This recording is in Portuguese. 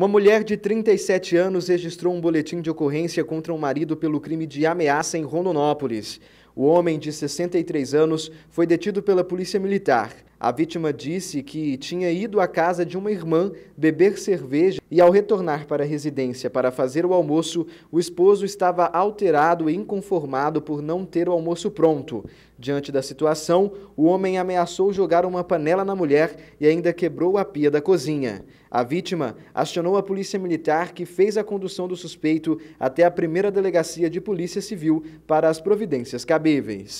Uma mulher de 37 anos registrou um boletim de ocorrência contra um marido pelo crime de ameaça em Rondonópolis. O homem, de 63 anos, foi detido pela Polícia Militar. A vítima disse que tinha ido à casa de uma irmã beber cerveja e, ao retornar para a residência para fazer o almoço, o esposo estava alterado e inconformado por não ter o almoço pronto. Diante da situação, o homem ameaçou jogar uma panela na mulher e ainda quebrou a pia da cozinha. A vítima acionou a polícia militar, que fez a condução do suspeito até a primeira delegacia de polícia civil para as providências cabíveis.